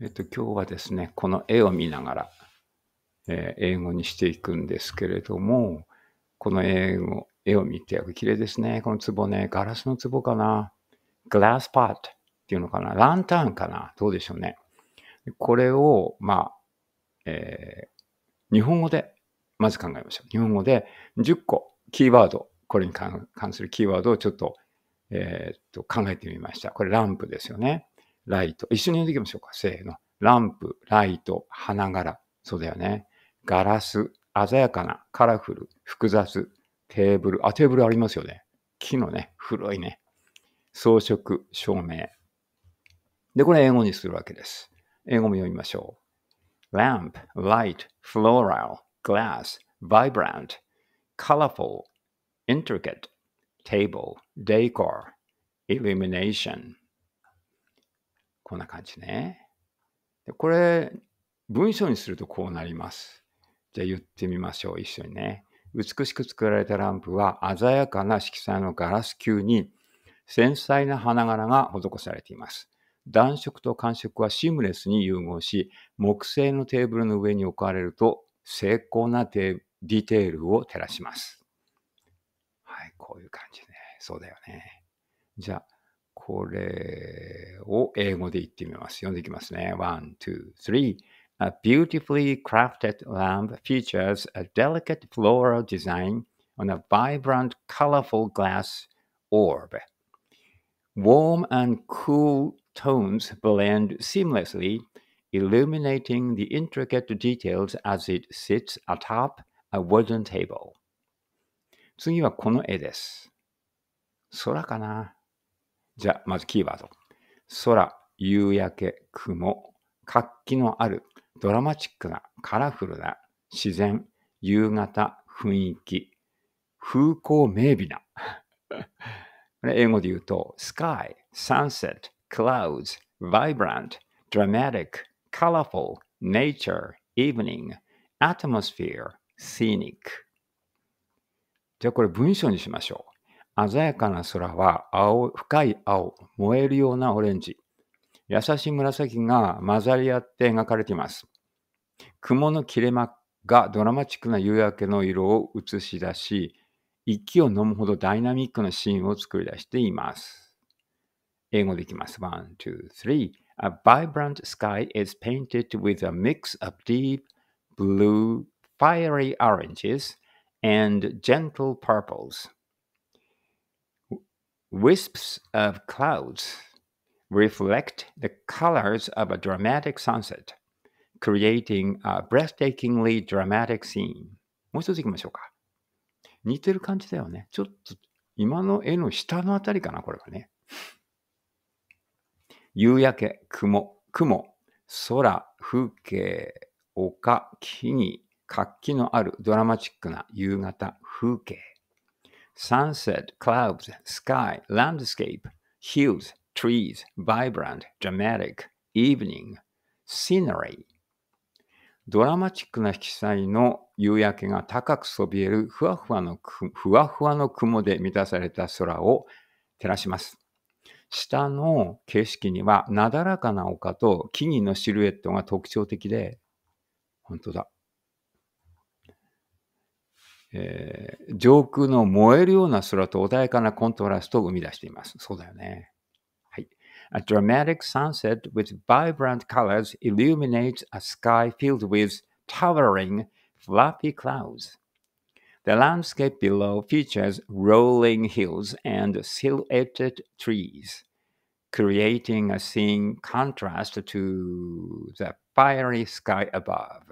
えっと、今日はですね、この絵を見ながら、えー、英語にしていくんですけれども、この英語、絵を見て、綺麗ですね。この壺ね、ガラスの壺かな。グラスパートっていうのかな。ランタンかな。どうでしょうね。これを、まあ、えー、日本語で、まず考えましょう。日本語で10個キーワード、これに関するキーワードをちょっと、えー、っと、考えてみました。これランプですよね。ライト。一緒にやっていきましょうか。せーの。ランプ、ライト、花柄。そうだよね。ガラス、鮮やかな、カラフル、複雑、テーブル。あ、テーブルありますよね。木のね、古いね。装飾、照明。で、これ英語にするわけです。英語も読みましょう。lamp, light, floral, glass, vibrant, colorful, intricate, table, decor, illumination. こんな感じね。でこれ、文章にするとこうなります。じゃあ言ってみましょう。一緒にね。美しく作られたランプは鮮やかな色彩のガラス球に繊細な花柄が施されています。暖色と寒色はシームレスに融合し、木製のテーブルの上に置かれると精巧なディテールを照らします。はい、こういう感じね。そうだよね。じゃあ、これを英語で言ってみます。読んでいきますね。1, 2, 3. A beautifully crafted lamp features a delicate floral design on a vibrant, colorful glass orb. Warm and cool tones blend seamlessly, illuminating the intricate details as it sits atop a wooden table. 次はこの絵です。空かなじゃあ、まずキーワード。空、夕焼け、雲、活気のある、ドラマチックな、カラフルな、自然、夕方、雰囲気、風光明媚な。英語で言うと、sky, sunset, clouds, vibrant, dramatic, colorful, nature, evening, atmosphere, scenic。じゃあこれ文章にしましょう。鮮やかな空は青深い青、燃えるようなオレンジ、優しい紫が混ざり合って描かれています。雲の切れ間がドラマチックな夕焼けの色を映し出し、息を飲むほどダイナミックなシーンを作り出しています。英語できます。1、2、3 A vibrant sky is painted with a mix of deep blue, fiery oranges, and gentle purples. Wisps of clouds reflect the colors of a dramatic sunset, creating a breathtakingly dramatic scene. もう一ついきましょうか。似てる感じだよね。ちょっと今の絵の下のあたりかな、これはね。夕焼け、雲、雲、空、風景、丘、木に活気のあるドラマチックな夕方、風景。sunset, clouds, sky, landscape, hills, trees, vibrant, dramatic, evening, scenery ドラマチックな色彩の夕焼けが高くそびえるふわふわのふわふわの雲で満たされた空を照らします。下の景色にはなだらかな丘と木々のシルエットが特徴的で、本当だ。えー、上空の燃えるような空と穏やかなコントラストを生み出しています。そうだよね。はい。A dramatic sunset with vibrant colors illuminates a sky filled with towering, fluffy clouds. The landscape below features rolling hills and silhouetted trees, creating a scene contrast to the fiery sky above.